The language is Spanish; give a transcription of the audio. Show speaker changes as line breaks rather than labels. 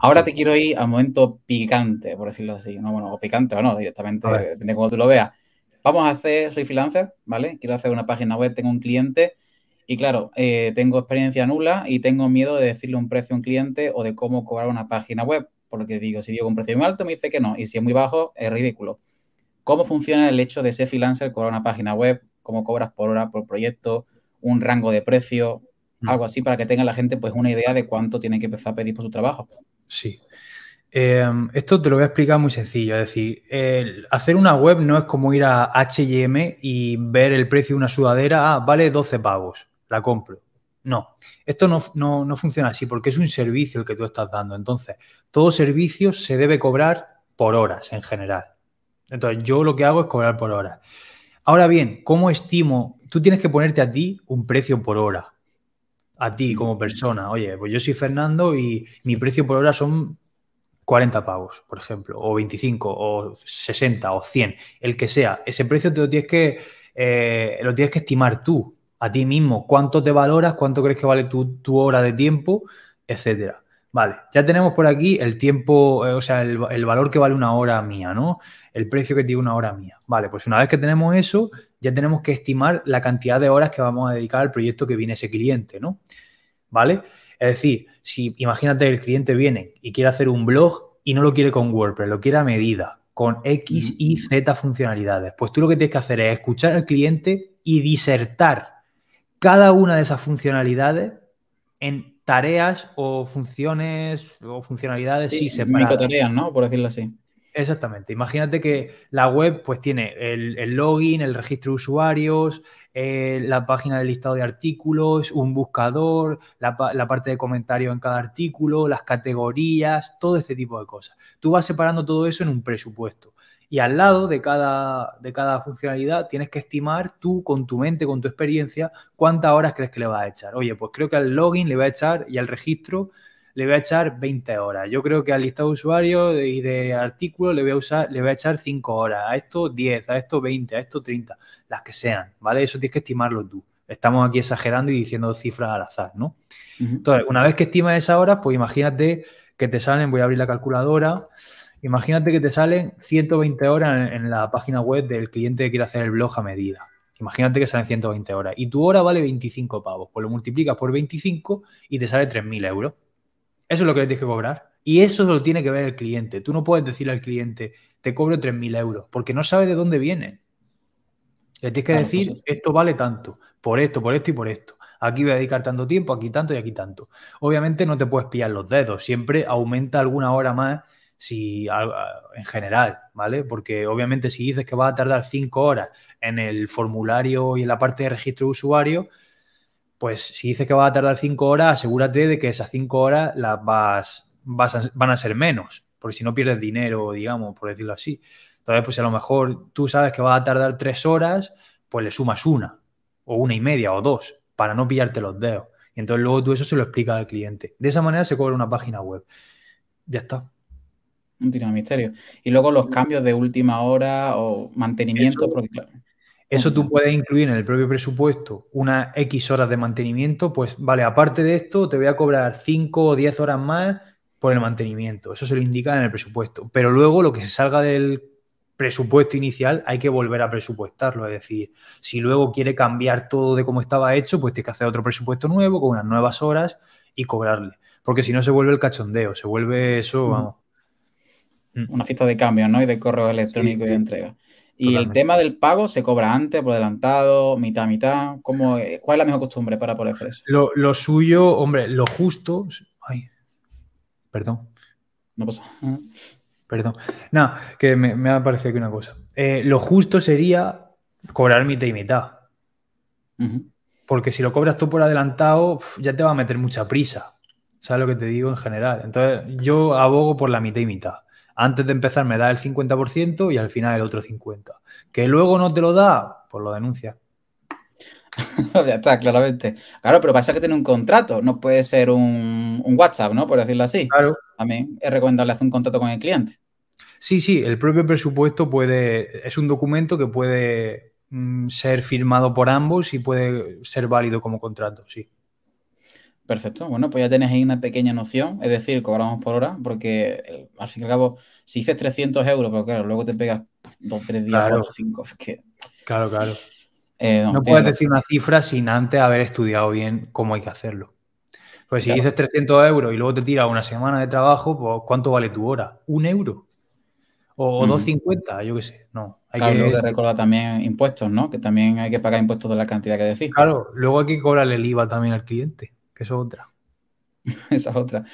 Ahora te quiero ir al momento picante, por decirlo así. No, bueno, o picante o no, directamente, depende de cómo tú lo veas. Vamos a hacer, soy freelancer, ¿vale? Quiero hacer una página web, tengo un cliente y claro, eh, tengo experiencia nula y tengo miedo de decirle un precio a un cliente o de cómo cobrar una página web, porque digo, si digo un precio muy alto me dice que no y si es muy bajo es ridículo. ¿Cómo funciona el hecho de ser freelancer, cobrar una página web? ¿Cómo cobras por hora, por proyecto? ¿Un rango de precio? Mm. Algo así para que tenga la gente pues una idea de cuánto tiene que empezar a pedir por su trabajo.
Sí. Em, esto te lo voy a explicar muy sencillo. Es decir, hacer una web no es como ir a HM y ver el precio de una sudadera, ah, vale 12 pavos, la compro. No, esto no, no funciona así porque es un servicio el que tú estás dando. Entonces, todo servicio se debe cobrar por horas en general. Entonces, yo lo que hago es cobrar por horas. Ahora bien, ¿cómo estimo? Tú tienes que ponerte a ti un precio por hora a ti como persona, oye, pues yo soy Fernando y mi precio por hora son 40 pavos, por ejemplo, o 25, o 60, o 100, el que sea, ese precio te lo tienes que, eh, lo tienes que estimar tú, a ti mismo, cuánto te valoras, cuánto crees que vale tu, tu hora de tiempo, etcétera. Vale, ya tenemos por aquí el tiempo, eh, o sea, el, valor que vale una hora mía, ¿no? El precio que tiene una hora mía. Vale, pues una vez que tenemos eso, ya tenemos que estimar la cantidad de horas que vamos a dedicar al proyecto que viene ese cliente, ¿no? ¿Vale? Es decir, si imagínate el cliente viene y quiere hacer un blog y no lo quiere con WordPress, lo quiere a medida, con X y Z funcionalidades. Pues tú lo que tienes que hacer es escuchar al cliente y disertar cada una de esas funcionalidades en tareas o funciones o funcionalidades sí, sí tareas, ¿no? Por decirlo así. Exactamente. Imagínate que la web pues tiene el, login, el registro de usuarios, eh, la página del listado de artículos, un buscador, la, parte de comentario en cada artículo, las categorías, todo este tipo de cosas. Tú vas separando todo eso en un presupuesto. Y al lado de cada, de cada funcionalidad tienes que estimar tú con tu mente, con tu experiencia, cuántas horas crees que le vas a echar. Oye, pues creo que al login le va a echar y al registro le voy a echar 20 horas. Yo creo que al listado de usuarios y de artículos le voy a usar, le voy a echar 5 horas, a esto 10, a esto 20, a esto 30, las que sean, ¿vale? Eso tienes que estimarlo tú. Estamos aquí exagerando y diciendo cifras al azar, ¿no? Entonces, una vez que estimas esas horas, pues imagínate que te salen, voy a abrir la calculadora, imagínate que te salen 120 horas en, en la página web del cliente que quiere hacer el blog a medida. Imagínate que salen 120 horas y tu hora vale 25 pavos. Pues lo multiplicas por 25 y te sale 3.000 euros. Eso es lo que le tienes que cobrar. Y eso lo tiene que ver el cliente. Tú no puedes decirle al cliente, te cobro 3.000 euros, porque no sabe de dónde viene. Le tienes que decir, pues esto vale tanto, por esto, por esto y por esto. Aquí voy a dedicar tanto tiempo, aquí tanto y aquí tanto. Obviamente no te puedes pillar los dedos, siempre aumenta alguna hora más si, en general, ¿vale? Porque obviamente si dices que va a tardar cinco horas en el formulario y en la parte de registro de usuario, pues si dices que va a tardar cinco horas, asegúrate de que esas cinco horas las vas, vas van a ser menos, porque si no pierdes dinero, digamos, por decirlo así. Entonces, pues a lo mejor tú sabes que va a tardar tres horas, pues le sumas una, o una y media, o dos, para no pillarte los dedos. Y entonces luego tú eso se lo explicas al cliente. De esa manera se cobra una página web. Ya está. No tiene misterio. Y luego los cambios de última hora
o mantenimiento,
eso tú puedes incluir en el propio presupuesto unas X horas de mantenimiento, pues vale, aparte de esto te voy a cobrar 5 o 10 horas más por el mantenimiento. Eso se lo indica en el presupuesto. Pero luego lo que se salga del presupuesto inicial hay que volver a presupuestarlo. Es decir, si luego quiere cambiar todo de cómo estaba hecho, pues tiene que hacer otro presupuesto nuevo con unas nuevas horas y cobrarle. Porque si no se vuelve el cachondeo, se vuelve eso, vamos.
Mm. Una fiesta de cambios, ¿no? Y de correo electrónico y de entrega. Y el tema del pago se cobra antes, por adelantado, mitad, mitad. ¿Cómo, ¿Cuál es la mejor costumbre para por hacer
Lo, suyo, hombre, lo justo. Ay, perdón. No pasa. Perdón. Nada, que me, ha aparecido aquí una cosa. Eh, lo justo sería cobrar mitad y mitad. Porque si lo cobras tú por adelantado, ya te va a meter mucha prisa. ¿Sabes lo que te digo en general? Entonces, yo abogo por la mitad y mitad. Antes de empezar me da el 50% y al final el otro 50%. Que luego no te lo da, pues lo denuncia. ya está,
claramente. Claro, pero pasa que tiene un contrato, no puede ser un, WhatsApp, ¿no? Por decirlo así. Claro. mí es recomendable hacer un contrato con el cliente.
Sí, sí, el propio presupuesto puede, es un documento que puede mm, ser firmado por ambos y puede ser válido como contrato, sí.
Perfecto, bueno, pues ya tienes ahí una pequeña noción, es decir, cobramos por hora, porque al fin y al cabo, si dices 300 euros, pero claro, luego te pegas dos tres días, claro.
cinco Claro, claro. Eh, no, puedes decir una cifra sin antes haber estudiado bien cómo hay que hacerlo. Pues si dices 300 euros y luego te tiras una semana de trabajo, pues ¿cuánto vale tu hora? ¿Un euro? ¿O 2,50? Yo qué sé, no.
claro, que... luego que recordar también impuestos, ¿no? Que también hay que pagar impuestos de la cantidad que decís.
Claro, luego hay que cobrarle el IVA también al cliente que es otra. Esa es otra.